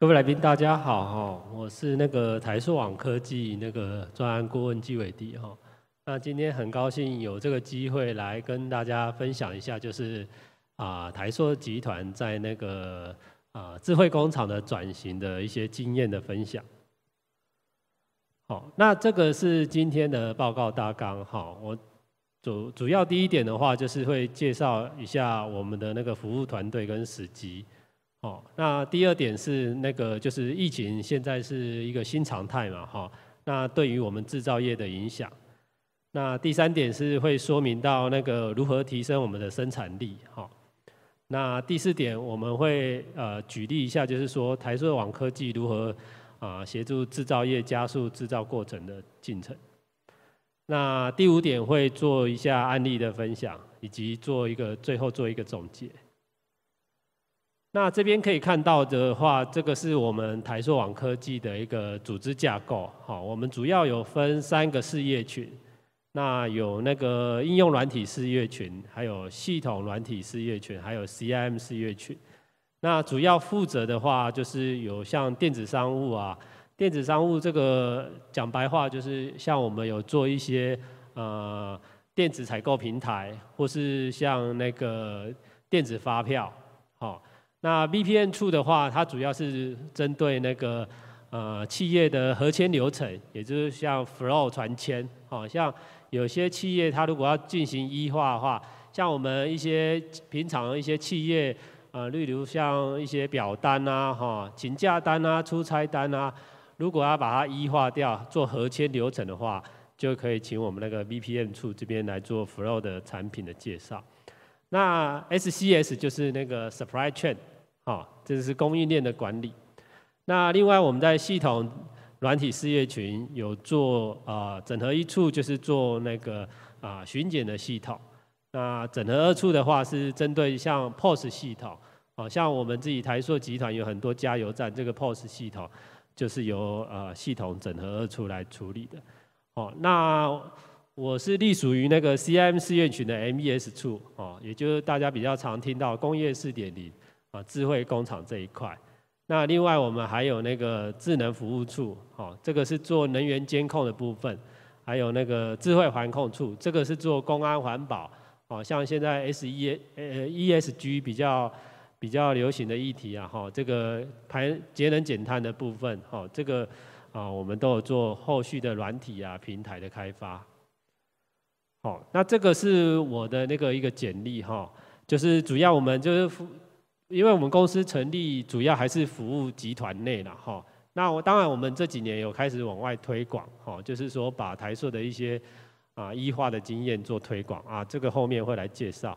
各位来宾，大家好哈，我是那个台塑网科技那个专案顾问纪伟迪哈。那今天很高兴有这个机会来跟大家分享一下，就是啊台硕集团在那个啊智慧工厂的转型的一些经验的分享。好，那这个是今天的报告大纲哈。我主主要第一点的话，就是会介绍一下我们的那个服务团队跟时机。哦，那第二点是那个，就是疫情现在是一个新常态嘛，哈。那对于我们制造业的影响，那第三点是会说明到那个如何提升我们的生产力，哈。那第四点我们会呃举例一下，就是说台数网科技如何啊协助制造业加速制造过程的进程。那第五点会做一下案例的分享，以及做一个最后做一个总结。那这边可以看到的话，这个是我们台硕网科技的一个组织架构。好，我们主要有分三个事业群，那有那个应用软体事业群，还有系统软体事业群，还有 CIM 事业群。那主要负责的话，就是有像电子商务啊，电子商务这个讲白话就是像我们有做一些呃电子采购平台，或是像那个电子发票，好。那 VPN 处的话，它主要是针对那个呃企业的核签流程，也就是像 Flow 传签，哦，像有些企业它如果要进行一化的话，像我们一些平常一些企业，呃，例如像一些表单呐，哈，请假单呐，出差单呐，如果要把它一化掉做核签流程的话，就可以请我们那个 VPN 处这边来做 Flow 的产品的介绍。那 SCS 就是那个 supply chain，哦，这是供应链的管理。那另外我们在系统软体事业群有做啊，整合一处就是做那个啊巡检的系统。那整合二处的话是针对像 POS 系统，哦，像我们自己台硕集团有很多加油站，这个 POS 系统就是由呃系统整合二处来处理的。哦，那。我是隶属于那个 CIM 试验群的 MES 处，哦，也就是大家比较常听到工业四点零啊，智慧工厂这一块。那另外我们还有那个智能服务处，哦，这个是做能源监控的部分，还有那个智慧环控处，这个是做公安环保，哦，像现在 S E 呃 E S G 比较比较流行的议题啊，哈，这个排节能减碳的部分，哦，这个啊，我们都有做后续的软体啊，平台的开发。哦，那这个是我的那个一个简历哈，就是主要我们就是服，因为我们公司成立主要还是服务集团内了哈。那我当然我们这几年有开始往外推广哈，就是说把台塑的一些啊医化的经验做推广啊，这个后面会来介绍。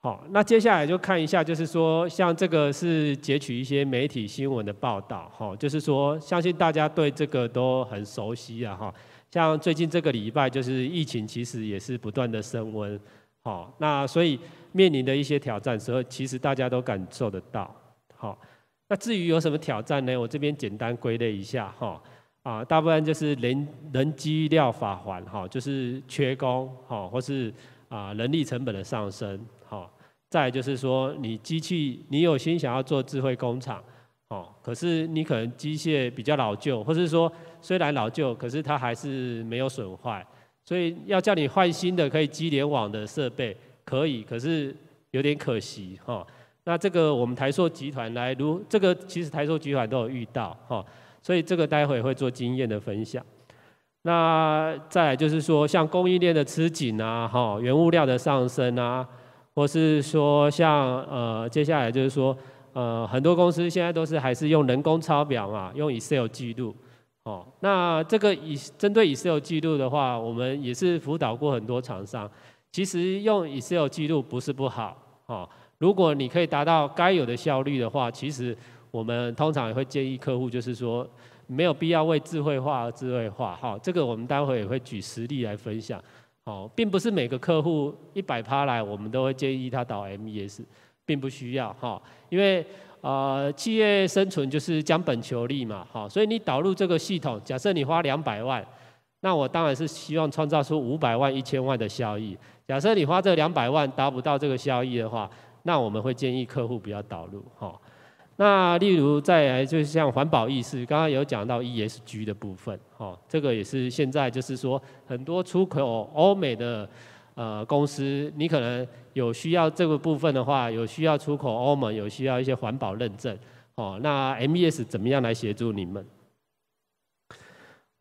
好，那接下来就看一下，就是说像这个是截取一些媒体新闻的报道哈，就是说相信大家对这个都很熟悉了哈。像最近这个礼拜，就是疫情其实也是不断的升温，好，那所以面临的一些挑战，所以其实大家都感受得到，好，那至于有什么挑战呢？我这边简单归类一下，哈，啊，大部分就是人人机料法环，哈，就是缺工，哈，或是啊人力成本的上升，哈，再就是说你机器，你有心想要做智慧工厂。哦，可是你可能机械比较老旧，或是说虽然老旧，可是它还是没有损坏，所以要叫你换新的可以机联网的设备可以，可是有点可惜哈。那这个我们台硕集团来，如这个其实台硕集团都有遇到哈，所以这个待会会做经验的分享。那再就是说，像供应链的吃紧啊，哈，原物料的上升啊，或是说像呃，接下来就是说。呃，很多公司现在都是还是用人工抄表嘛，用 Excel 记录，哦，那这个以针对 Excel 记录的话，我们也是辅导过很多厂商。其实用 Excel 记录不是不好，哦，如果你可以达到该有的效率的话，其实我们通常也会建议客户，就是说没有必要为智慧化而智慧化哈，这个我们待会也会举实例来分享，哦，并不是每个客户一百趴来，我们都会建议他导 MES。并不需要哈，因为呃，企业生存就是将本求利嘛，哈，所以你导入这个系统，假设你花两百万，那我当然是希望创造出五百万一千万的效益。假设你花这两百万达不到这个效益的话，那我们会建议客户不要导入哈。那例如再来就是像环保意识，刚刚有讲到 ESG 的部分，哈，这个也是现在就是说很多出口欧美的。呃，公司，你可能有需要这个部分的话，有需要出口欧盟，有需要一些环保认证，哦，那 MES 怎么样来协助你们？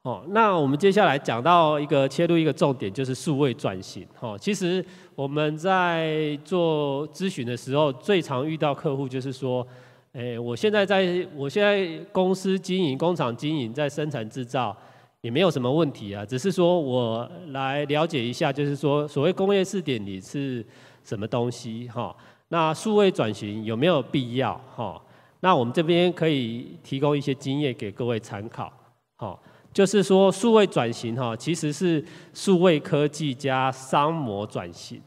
哦，那我们接下来讲到一个切入一个重点，就是数位转型。哦，其实我们在做咨询的时候，最常遇到客户就是说，哎，我现在在我现在公司经营工厂经营，在生产制造。也没有什么问题啊，只是说我来了解一下，就是说所谓工业四点，你是什么东西哈？那数位转型有没有必要哈？那我们这边可以提供一些经验给各位参考，好，就是说数位转型哈，其实是数位科技加商模转型，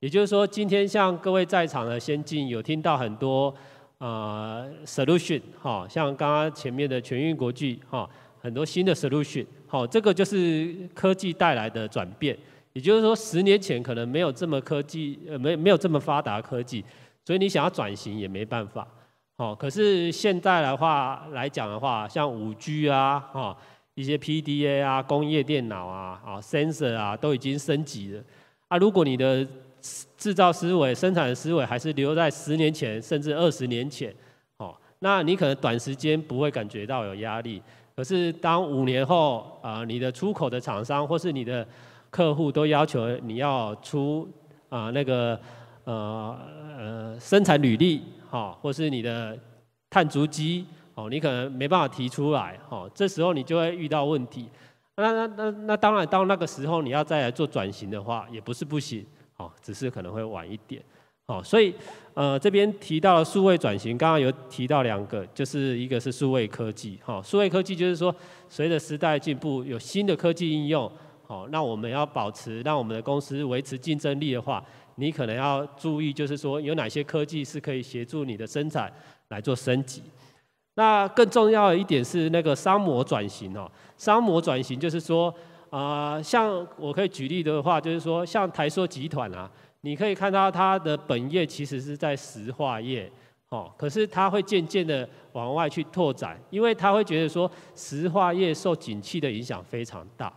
也就是说，今天像各位在场的先进，有听到很多啊 solution 哈，像刚刚前面的全运国际哈。很多新的 solution，好，这个就是科技带来的转变。也就是说，十年前可能没有这么科技，呃，没没有这么发达科技，所以你想要转型也没办法。好，可是现在的话来讲的话，像五 G 啊，哈，一些 PDA 啊，工业电脑啊，啊，sensor 啊，都已经升级了。啊，如果你的制造思维、生产思维还是留在十年前，甚至二十年前，哦，那你可能短时间不会感觉到有压力。可是，当五年后啊，你的出口的厂商或是你的客户都要求你要出啊那个呃呃生产履历哈，或是你的碳足迹哦，你可能没办法提出来哦，这时候你就会遇到问题。那那那那当然，到那个时候你要再来做转型的话，也不是不行哦，只是可能会晚一点。哦，所以，呃，这边提到数位转型，刚刚有提到两个，就是一个是数位科技，哈，数位科技就是说，随着时代进步，有新的科技应用，哦，那我们要保持让我们的公司维持竞争力的话，你可能要注意，就是说有哪些科技是可以协助你的生产来做升级。那更重要的一点是那个商模转型哦，商模转型就是说，啊，像我可以举例的话，就是说像台塑集团啊。你可以看到它的本业其实是在石化业，哦，可是它会渐渐的往外去拓展，因为它会觉得说石化业受景气的影响非常大。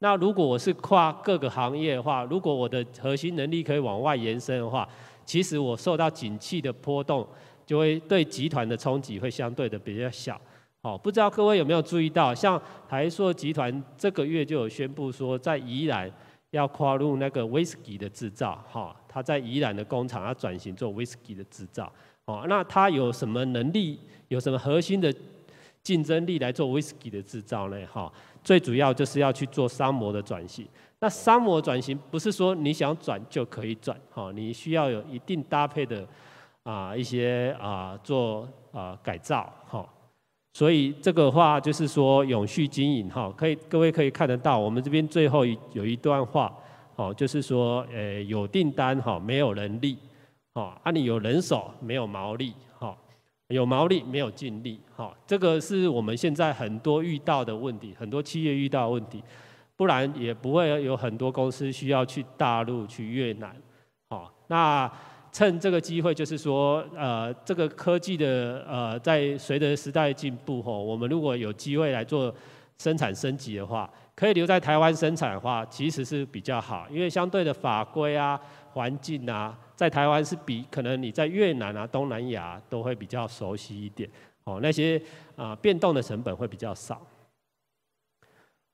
那如果我是跨各个行业的话，如果我的核心能力可以往外延伸的话，其实我受到景气的波动，就会对集团的冲击会相对的比较小。哦，不知道各位有没有注意到，像台硕集团这个月就有宣布说在宜兰。要跨入那个威士忌的制造，哈，他在宜兰的工厂要转型做威士忌的制造，哦，那他有什么能力，有什么核心的竞争力来做威士忌的制造呢？哈，最主要就是要去做商模的转型。那商模转型不是说你想转就可以转，哈，你需要有一定搭配的啊一些啊做啊改造，哈。所以这个话就是说永续经营哈，可以各位可以看得到，我们这边最后有一段话，哦，就是说，呃，有订单哈，没有人力，哦，啊，你有人手，没有毛利，哈，有毛利，没有净利，哈，这个是我们现在很多遇到的问题，很多企业遇到问题，不然也不会有很多公司需要去大陆、去越南，哦，那。趁这个机会，就是说，呃，这个科技的，呃，在随着时代进步吼，我们如果有机会来做生产升级的话，可以留在台湾生产的话，其实是比较好，因为相对的法规啊、环境啊，在台湾是比可能你在越南啊、东南亚都会比较熟悉一点，哦，那些啊变动的成本会比较少。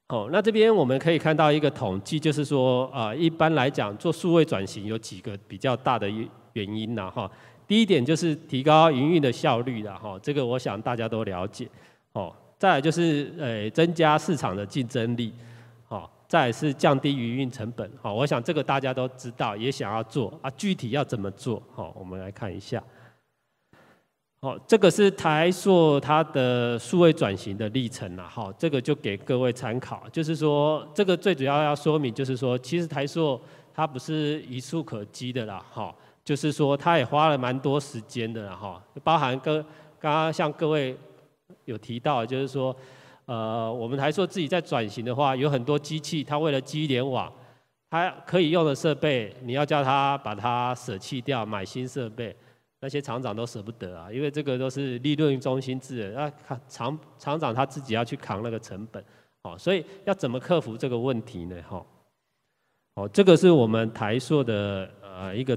哦，那这边我们可以看到一个统计，就是说，啊，一般来讲做数位转型有几个比较大的一。原因呐哈，第一点就是提高营运的效率的哈，这个我想大家都了解哦。再来就是呃增加市场的竞争力，哦，再是降低营运成本哦。我想这个大家都知道，也想要做啊。具体要怎么做哦？我们来看一下。哦，这个是台硕它的数位转型的历程了，哈。这个就给各位参考，就是说这个最主要要说明就是说，其实台硕它不是一触可及的啦哈。就是说，他也花了蛮多时间的哈，包含各刚刚像各位有提到，就是说，呃，我们台硕自己在转型的话，有很多机器，它为了机联网，它可以用的设备，你要叫它把它舍弃掉，买新设备，那些厂长都舍不得啊，因为这个都是利润中心制，那厂厂长他自己要去扛那个成本，哦，所以要怎么克服这个问题呢？哈，哦，这个是我们台硕的呃一个。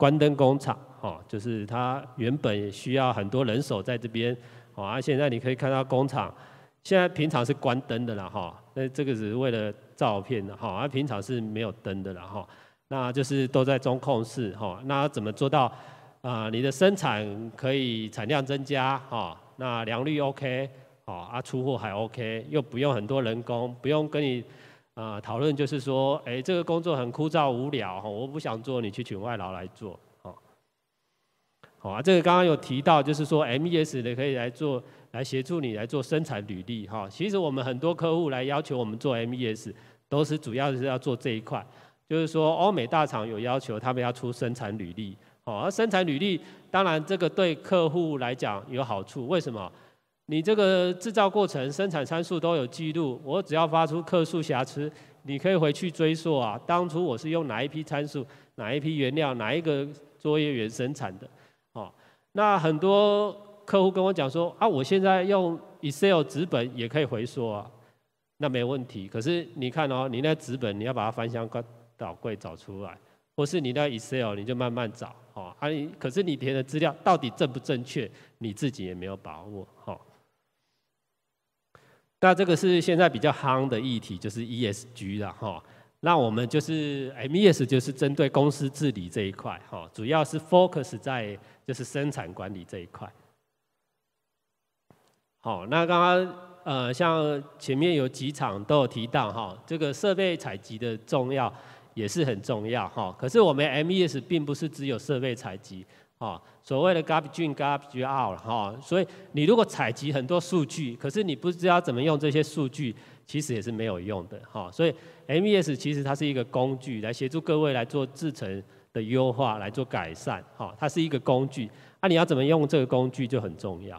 关灯工厂，哈，就是它原本需要很多人手在这边，哦，啊，现在你可以看到工厂，现在平常是关灯的了，哈，那这个只是为了照片的，哈，啊平常是没有灯的了，哈，那就是都在中控室，哈，那怎么做到啊？你的生产可以产量增加，哈，那良率 OK，哦，啊出货还 OK，又不用很多人工，不用跟你。啊，讨论就是说，哎，这个工作很枯燥无聊哈，我不想做，你去请外劳来做，哦，好啊。这个刚刚有提到，就是说 MES 的可以来做，来协助你来做生产履历哈。其实我们很多客户来要求我们做 MES，都是主要的是要做这一块，就是说欧美大厂有要求，他们要出生产履历，哦，而生产履历当然这个对客户来讲有好处，为什么？你这个制造过程、生产参数都有记录，我只要发出客诉瑕疵，你可以回去追溯啊，当初我是用哪一批参数、哪一批原料、哪一个作业员生产的，哦，那很多客户跟我讲说啊，我现在用 Excel 纸本也可以回溯啊，那没问题。可是你看哦，你那纸本你要把它翻箱倒柜找出来，或是你那 Excel 你就慢慢找，哦，啊，可是你填的资料到底正不正确，你自己也没有把握，哦。那这个是现在比较夯的议题，就是 ESG 了哈。那我们就是 MES，就是针对公司治理这一块哈，主要是 focus 在就是生产管理这一块。好，那刚刚呃，像前面有几场都有提到哈，这个设备采集的重要也是很重要哈。可是我们 MES 并不是只有设备采集。啊，所谓的 “gap in”、“gap out” 哈，所以你如果采集很多数据，可是你不知道怎么用这些数据，其实也是没有用的哈。所以 MES 其实它是一个工具，来协助各位来做制程的优化、来做改善。哈，它是一个工具，那你要怎么用这个工具就很重要。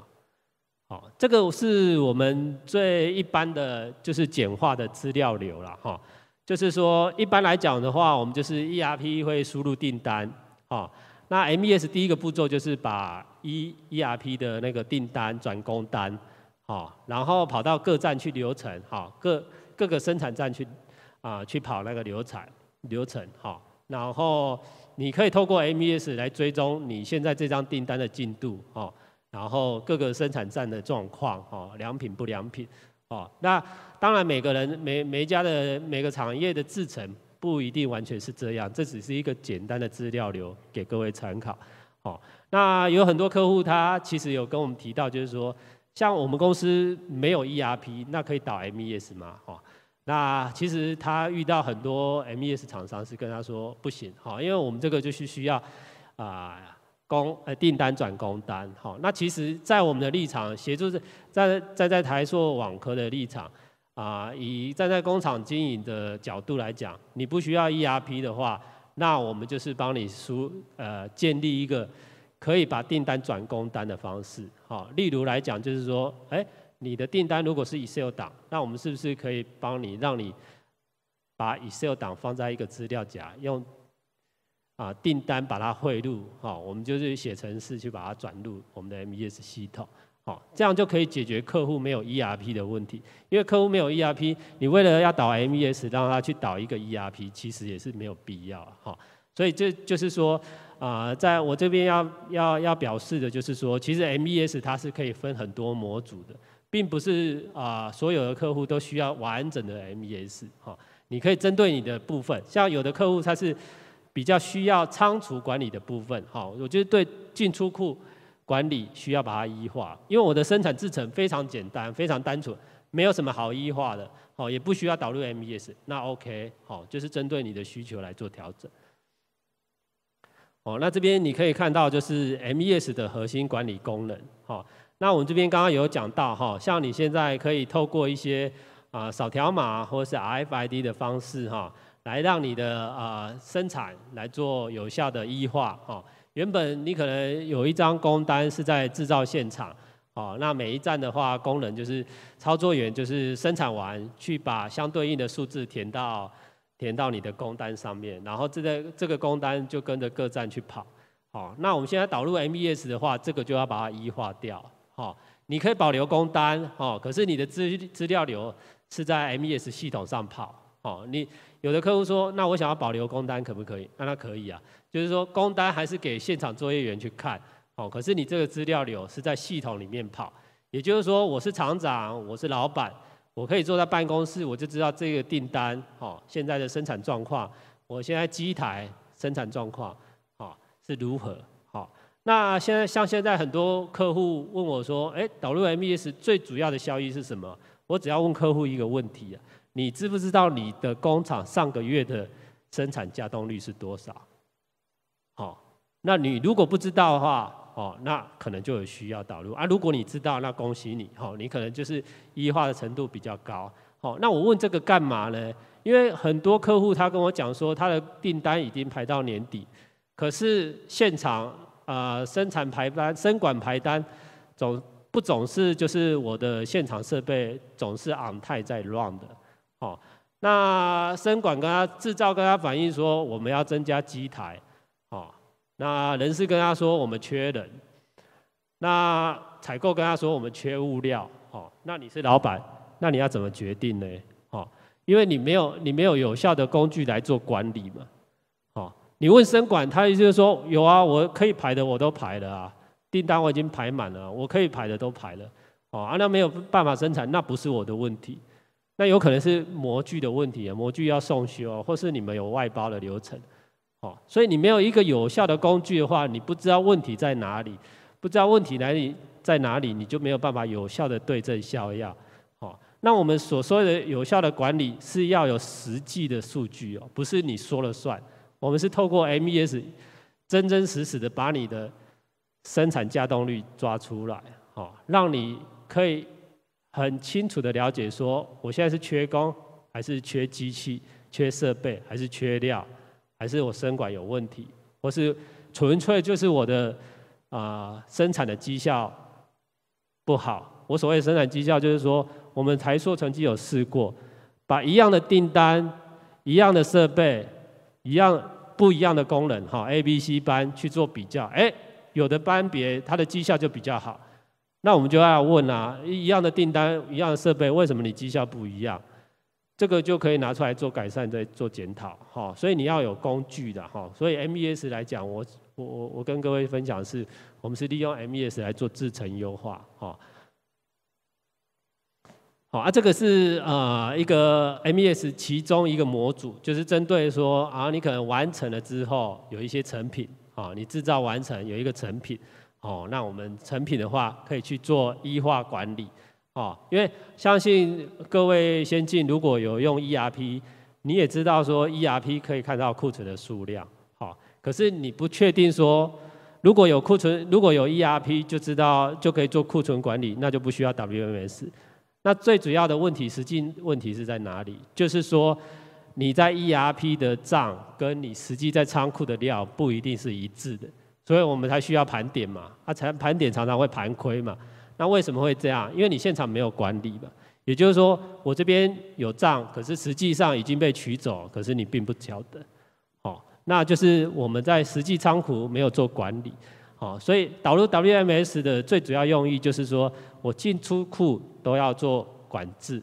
好，这个是我们最一般的就是简化的资料流了哈。就是说，一般来讲的话，我们就是 ERP 会输入订单，哈。那 MES 第一个步骤就是把 E ERP 的那个订单转工单，好，然后跑到各站去流程，好各各个生产站去啊去跑那个流程流程，好，然后你可以透过 MES 来追踪你现在这张订单的进度，哦，然后各个生产站的状况，哦，良品不良品，哦，那当然每个人每每家的每个产业的制程。不一定完全是这样，这只是一个简单的资料流给各位参考。哦，那有很多客户他其实有跟我们提到，就是说，像我们公司没有 ERP，那可以导 MES 吗？哈，那其实他遇到很多 MES 厂商是跟他说不行，哈，因为我们这个就是需要啊，工呃订单转工单。好，那其实，在我们的立场，协助在在在台硕网科的立场。啊，以站在工厂经营的角度来讲，你不需要 ERP 的话，那我们就是帮你输呃建立一个可以把订单转工单的方式。好，例如来讲就是说，哎，你的订单如果是 Excel 档，那我们是不是可以帮你让你把 Excel 档放在一个资料夹，用啊订单把它汇入，好，我们就是写程式去把它转入我们的 MES 系统。这样就可以解决客户没有 ERP 的问题，因为客户没有 ERP，你为了要导 MES，让他去导一个 ERP，其实也是没有必要哈。所以这就是说，啊，在我这边要要要表示的就是说，其实 MES 它是可以分很多模组的，并不是啊所有的客户都需要完整的 MES 哈。你可以针对你的部分，像有的客户他是比较需要仓储管理的部分哈，我觉得对进出库。管理需要把它医化，因为我的生产制程非常简单，非常单纯，没有什么好医化的，好也不需要导入 MES，那 OK，好就是针对你的需求来做调整。哦，那这边你可以看到就是 MES 的核心管理功能，好，那我们这边刚刚有讲到哈，像你现在可以透过一些啊扫条码或是 RFID 的方式哈，来让你的啊生产来做有效的医化哦。原本你可能有一张工单是在制造现场，哦，那每一站的话，工人就是操作员，就是生产完去把相对应的数字填到填到你的工单上面，然后这个这个工单就跟着各站去跑，哦，那我们现在导入 MES 的话，这个就要把它一化掉，哦，你可以保留工单，哦，可是你的资资料流是在 MES 系统上跑。哦，你有的客户说，那我想要保留工单可不可以？那他可以啊，就是说工单还是给现场作业员去看。哦，可是你这个资料流是在系统里面跑，也就是说，我是厂长，我是老板，我可以坐在办公室，我就知道这个订单哦现在的生产状况，我现在机台生产状况哦是如何。好，那现在像现在很多客户问我说，哎，导入 MES 最主要的效益是什么？我只要问客户一个问题啊。你知不知道你的工厂上个月的生产加动率是多少？好，那你如果不知道的话，哦，那可能就有需要导入啊。如果你知道，那恭喜你，哦，你可能就是医化的程度比较高。哦，那我问这个干嘛呢？因为很多客户他跟我讲说，他的订单已经排到年底，可是现场啊生产排单、生管排单，总不总是就是我的现场设备总是昂泰在 run 的。哦，那生管跟他制造跟他反映说，我们要增加机台。哦，那人事跟他说我们缺人，那采购跟他说我们缺物料。哦，那你是老板，那你要怎么决定呢？哦，因为你没有你没有有效的工具来做管理嘛。哦，你问生管，他意思就是说有啊，我可以排的我都排了啊，订单我已经排满了，我可以排的都排了。哦，啊，那没有办法生产，那不是我的问题。那有可能是模具的问题啊，模具要送修，或是你们有外包的流程，哦，所以你没有一个有效的工具的话，你不知道问题在哪里，不知道问题来里在哪里，你就没有办法有效的对症下药，哦。那我们所说的有效的管理是要有实际的数据哦，不是你说了算，我们是透过 MES 真真实实的把你的生产稼动率抓出来，哦，让你可以。很清楚的了解，说我现在是缺工，还是缺机器、缺设备，还是缺料，还是我生管有问题，或是纯粹就是我的啊生产的绩效不好。我所谓生产绩效，就是说我们台硕曾经有试过，把一样的订单、一样的设备、一样不一样的功能，哈，A、B、C 班去做比较，哎，有的班别他的绩效就比较好。那我们就要问啊，一样的订单，一样的设备，为什么你绩效不一样？这个就可以拿出来做改善，再做检讨，哈。所以你要有工具的，哈。所以 MES 来讲，我我我我跟各位分享是，我们是利用 MES 来做制程优化，哈。好啊，这个是呃一个 MES 其中一个模组，就是针对说啊，你可能完成了之后有一些成品，啊，你制造完成有一个成品。哦，那我们成品的话可以去做一化管理，哦，因为相信各位先进如果有用 ERP，你也知道说 ERP 可以看到库存的数量，哦，可是你不确定说如果有库存如果有 ERP 就知道就可以做库存管理，那就不需要 WMS。那最主要的问题实际问题是在哪里？就是说你在 ERP 的账跟你实际在仓库的料不一定是一致的。所以我们才需要盘点嘛，啊，才盘点常常会盘亏嘛。那为什么会这样？因为你现场没有管理嘛。也就是说，我这边有账，可是实际上已经被取走，可是你并不晓得。哦，那就是我们在实际仓库没有做管理。哦，所以导入 WMS 的最主要用意就是说我进出库都要做管制。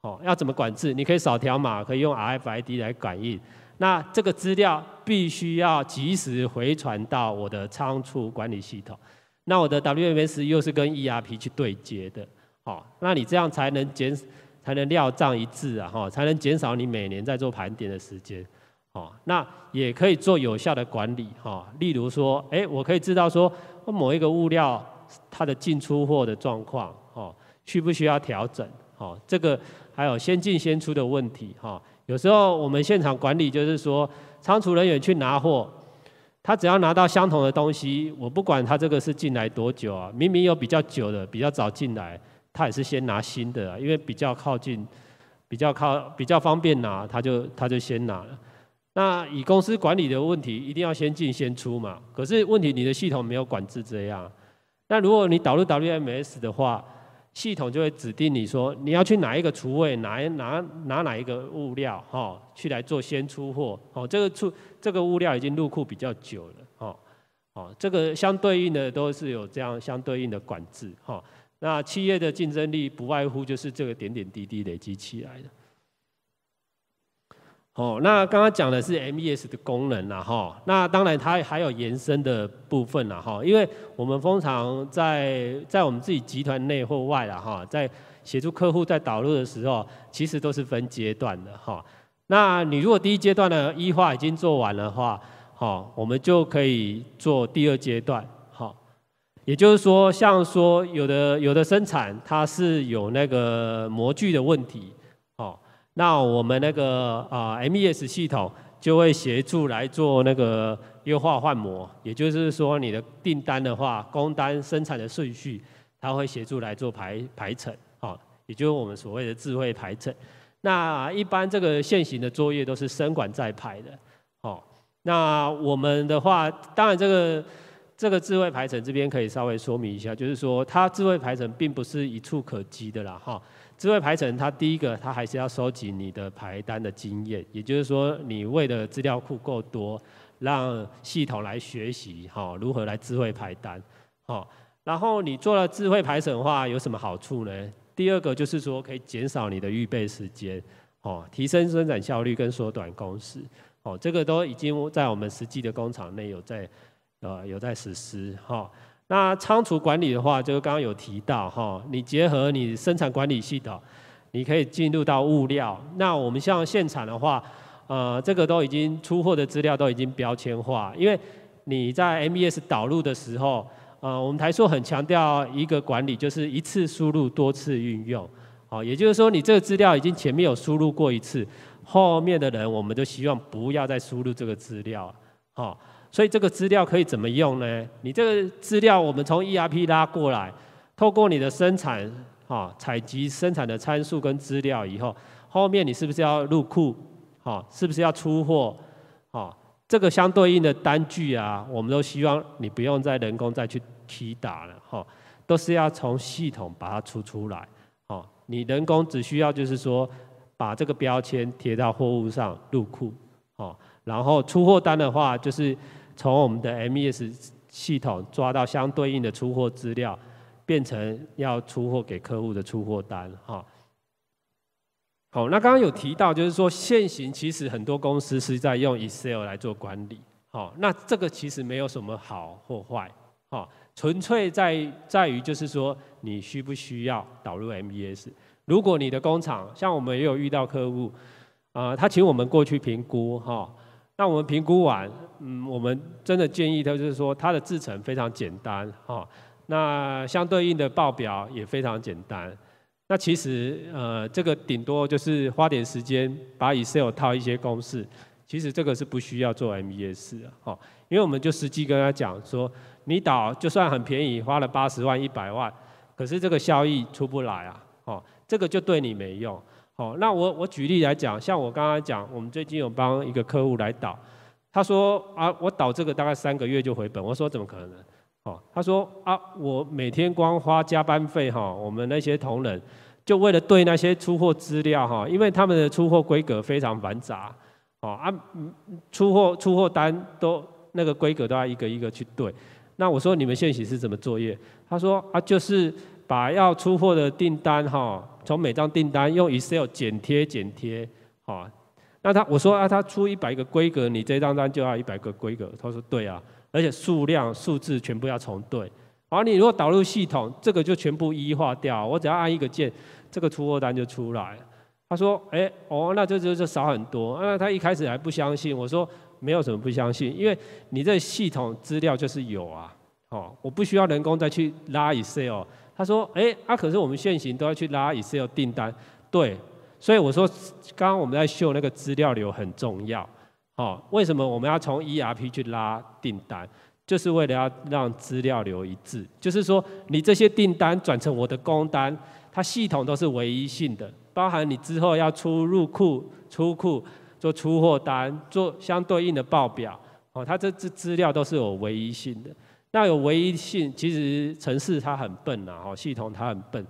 哦，要怎么管制？你可以扫条码，可以用 RFID 来感应。那这个资料必须要及时回传到我的仓储管理系统，那我的 WMS 又是跟 ERP 去对接的，哦，那你这样才能减，才能料账一致啊，哈，才能减少你每年在做盘点的时间，哦，那也可以做有效的管理，哈，例如说，哎，我可以知道说某一个物料它的进出货的状况，哦，需不需要调整，哦，这个还有先进先出的问题，哈。有时候我们现场管理就是说，仓储人员去拿货，他只要拿到相同的东西，我不管他这个是进来多久啊，明明有比较久的、比较早进来，他也是先拿新的，啊，因为比较靠近、比较靠、比较方便拿，他就他就先拿了。那以公司管理的问题，一定要先进先出嘛？可是问题你的系统没有管制这样。那如果你导入 WMS 的话，系统就会指定你说你要去哪一个厨卫哪一哪哪哪一个物料哈，去来做先出货哦。这个出这个物料已经入库比较久了哦哦，这个相对应的都是有这样相对应的管制哈。那企业的竞争力不外乎就是这个点点滴滴累积起来的。哦，那刚刚讲的是 MES 的功能啦，哈，那当然它还有延伸的部分啦，哈，因为我们通常在在我们自己集团内或外了，哈，在协助客户在导入的时候，其实都是分阶段的，哈。那你如果第一阶段的一化已经做完的话，好，我们就可以做第二阶段，哈。也就是说，像说有的有的生产它是有那个模具的问题。那我们那个啊 MES 系统就会协助来做那个优化换模，也就是说你的订单的话，工单生产的顺序，它会协助来做排排程，哦，也就是我们所谓的智慧排程。那一般这个现行的作业都是生管在排的，哦。那我们的话，当然这个这个智慧排程这边可以稍微说明一下，就是说它智慧排程并不是一触可及的啦，哈。智慧排程，它第一个，它还是要收集你的排单的经验，也就是说，你为了资料库够多，让系统来学习，哈如何来智慧排单，好。然后你做了智慧排程的话，有什么好处呢？第二个就是说，可以减少你的预备时间，哦，提升生产效率跟缩短工时，哦，这个都已经在我们实际的工厂内有在，呃，有在实施，哈。那仓储管理的话，就是刚刚有提到哈，你结合你生产管理系统，你可以进入到物料。那我们像现场的话，呃，这个都已经出货的资料都已经标签化，因为你在 MES 导入的时候，呃，我们台硕很强调一个管理，就是一次输入多次运用。哦，也就是说，你这个资料已经前面有输入过一次，后面的人我们就希望不要再输入这个资料，好。所以这个资料可以怎么用呢？你这个资料我们从 ERP 拉过来，透过你的生产啊，采集生产的参数跟资料以后，后面你是不是要入库？啊，是不是要出货？啊，这个相对应的单据啊，我们都希望你不用再人工再去提打了哈，都是要从系统把它出出来。哦，你人工只需要就是说把这个标签贴到货物上入库哦，然后出货单的话就是。从我们的 MES 系统抓到相对应的出货资料，变成要出货给客户的出货单，哈。好，那刚刚有提到，就是说现行其实很多公司是在用 Excel 来做管理，好，那这个其实没有什么好或坏，哈，纯粹在在于就是说你需不需要导入 MES。如果你的工厂像我们也有遇到客户，啊，他请我们过去评估，哈。那我们评估完，嗯，我们真的建议他就是说，它的制成非常简单啊，那相对应的报表也非常简单。那其实，呃，这个顶多就是花点时间把 Excel 套一些公式，其实这个是不需要做 m e s 的哦，因为我们就实际跟他讲说，你导就算很便宜，花了八十万、一百万，可是这个效益出不来啊，哦，这个就对你没用。哦，那我我举例来讲，像我刚刚讲，我们最近有帮一个客户来导，他说啊，我导这个大概三个月就回本，我说怎么可能呢？哦，他说啊，我每天光花加班费哈，我们那些同仁就为了对那些出货资料哈，因为他们的出货规格非常繁杂哦啊，出货出货单都那个规格都要一个一个去对。那我说你们现行是怎么作业？他说啊，就是把要出货的订单哈。从每张订单用 Excel 剪贴剪贴好，那他我说啊，他出一百个规格，你这张单就要一百个规格。他说对啊，而且数量数字全部要重对。好，你如果导入系统，这个就全部一一化掉。我只要按一个键，这个出货单就出来。他说，哎，哦，那这就就少很多。那他一开始还不相信，我说没有什么不相信，因为你这系统资料就是有啊，哦，我不需要人工再去拉 Excel。他说：“哎，啊，可，是我们现行都要去拉 Excel 订单，对，所以我说，刚刚我们在秀那个资料流很重要，哦，为什么我们要从 ERP 去拉订单，就是为了要让资料流一致，就是说，你这些订单转成我的工单，它系统都是唯一性的，包含你之后要出入库、出库做出货单、做相对应的报表，哦，它这资资料都是有唯一性的。”那有唯一性，其实城市它很笨呐，哈，系统它很笨，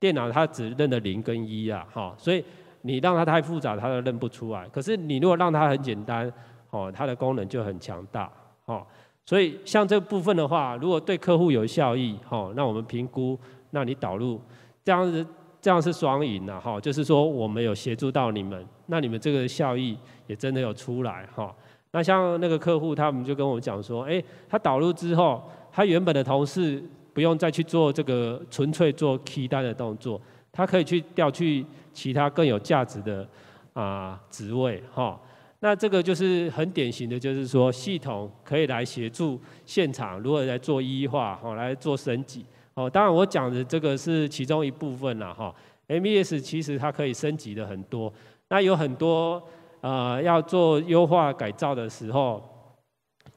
电脑它只认得零跟一啊，哈，所以你让它太复杂，它都认不出来。可是你如果让它很简单，哦，它的功能就很强大，哦，所以像这部分的话，如果对客户有效益，哈，那我们评估，那你导入，这样子，这样是双赢的，哈，就是说我们有协助到你们，那你们这个效益也真的有出来，哈。那像那个客户，他们就跟我们讲说，哎，他导入之后，他原本的同事不用再去做这个纯粹做 key 单的动作，他可以去调去其他更有价值的啊职位哈。那这个就是很典型的就是说，系统可以来协助现场如何来做医化哈，来做升级哦。当然我讲的这个是其中一部分了哈。MES 其实它可以升级的很多，那有很多。呃，要做优化改造的时候，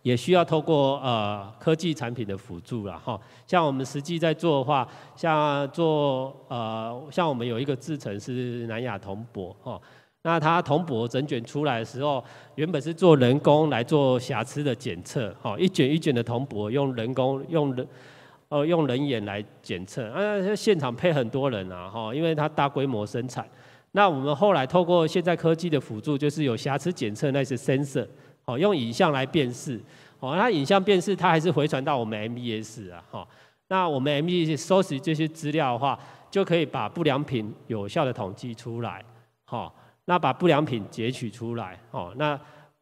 也需要透过呃科技产品的辅助了哈。像我们实际在做的话，像做呃，像我们有一个制程是南亚铜箔哈，那它铜箔整卷出来的时候，原本是做人工来做瑕疵的检测哈，一卷一卷的铜箔用人工用人呃，用人眼来检测，啊，现场配很多人啊哈，因为它大规模生产。那我们后来透过现在科技的辅助，就是有瑕疵检测那些 sensor，好用影像来辨识，好那影像辨识它还是回传到我们 MES 啊，哈，那我们 MES 收集这些资料的话，就可以把不良品有效的统计出来，哈，那把不良品截取出来，哦，那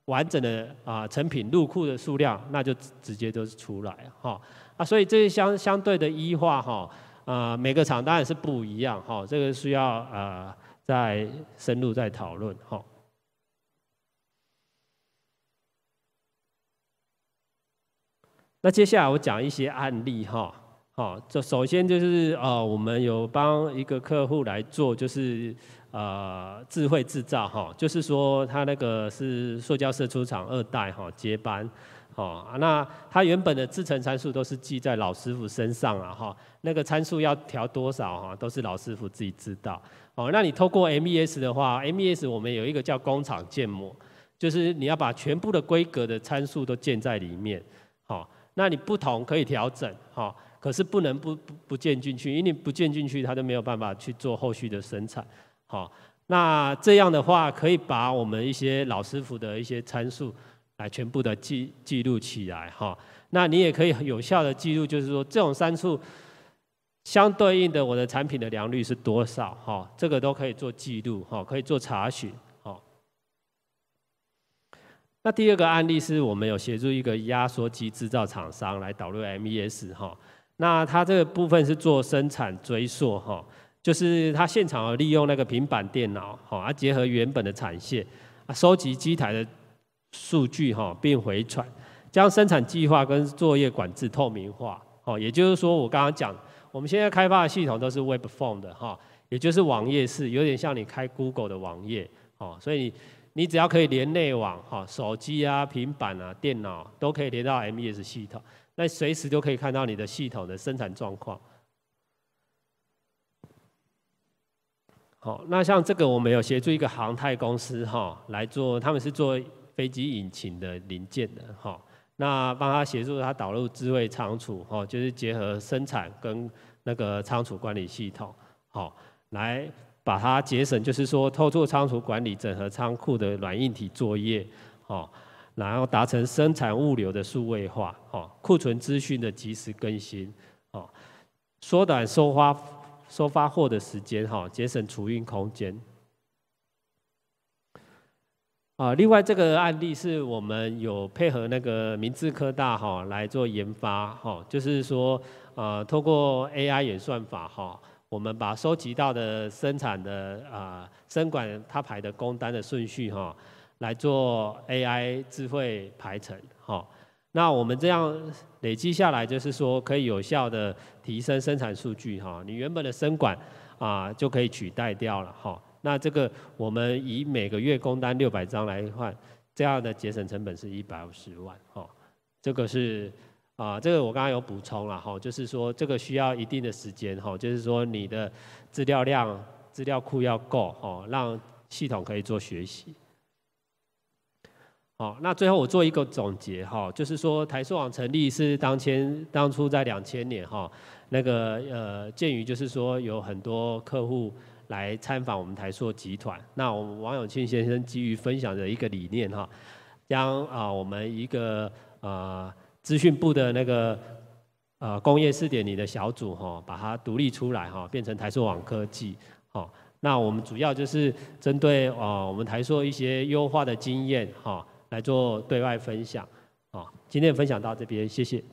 完整的啊成品入库的数量那就直接就是出来，哈，啊所以这些相相对的一化哈，呃每个厂当然是不一样哈，这个需要呃。再深入再讨论哈。那接下来我讲一些案例哈，哦，就首先就是啊，我们有帮一个客户来做，就是啊，智慧制造哈，就是说他那个是塑胶射出厂二代哈接班哦，那他原本的制成参数都是记在老师傅身上了哈，那个参数要调多少哈，都是老师傅自己知道。哦，那你透过 MES 的话，MES 我们有一个叫工厂建模，就是你要把全部的规格的参数都建在里面，好，那你不同可以调整，好，可是不能不不不建进去，因为你不建进去，它就没有办法去做后续的生产，好，那这样的话可以把我们一些老师傅的一些参数来全部的记记录起来，哈，那你也可以有效的记录，就是说这种参数。相对应的，我的产品的良率是多少？哈，这个都可以做记录，哈，可以做查询，哈。那第二个案例是我们有协助一个压缩机制造厂商来导入 MES，哈。那它这个部分是做生产追溯，哈，就是它现场利用那个平板电脑，哈，啊，结合原本的产线，啊，收集机台的数据，哈，并回传，将生产计划跟作业管制透明化，哦，也就是说我刚刚讲。我们现在开发的系统都是 Web Form 的哈，也就是网页式，有点像你开 Google 的网页哦。所以你只要可以连内网哈，手机啊、平板啊、电脑都可以连到 MES 系统，那随时都可以看到你的系统的生产状况。好，那像这个我们有协助一个航太公司哈，来做，他们是做飞机引擎的零件的哈。那帮他协助他导入智慧仓储，哦，就是结合生产跟那个仓储管理系统，好，来把它节省，就是说透过仓储管理整合仓库的软硬体作业，哦，然后达成生产物流的数位化，哦，库存资讯的及时更新，哦，缩短收发收发货的时间，哈，节省储运空间。啊，另外这个案例是我们有配合那个明治科大哈来做研发哈，就是说呃，通过 AI 演算法哈，我们把收集到的生产的啊生管它排的工单的顺序哈，来做 AI 智慧排程哈。那我们这样累积下来，就是说可以有效的提升生产数据哈。你原本的生管啊就可以取代掉了哈。那这个我们以每个月工单六百张来换，这样的节省成本是一百五十万哦。这个是啊，这个我刚刚有补充了哈，就是说这个需要一定的时间哈，就是说你的资料量、资料库要够哦，让系统可以做学习。好，那最后我做一个总结哈，就是说台数网成立是当千当初在两千年哈，那个呃，鉴于就是说有很多客户。来参访我们台硕集团，那我们王永庆先生基于分享的一个理念哈，将啊我们一个啊资讯部的那个呃工业试点里的小组哈，把它独立出来哈，变成台硕网科技，哦，那我们主要就是针对啊我们台硕一些优化的经验哈，来做对外分享，哦。今天分享到这边，谢谢。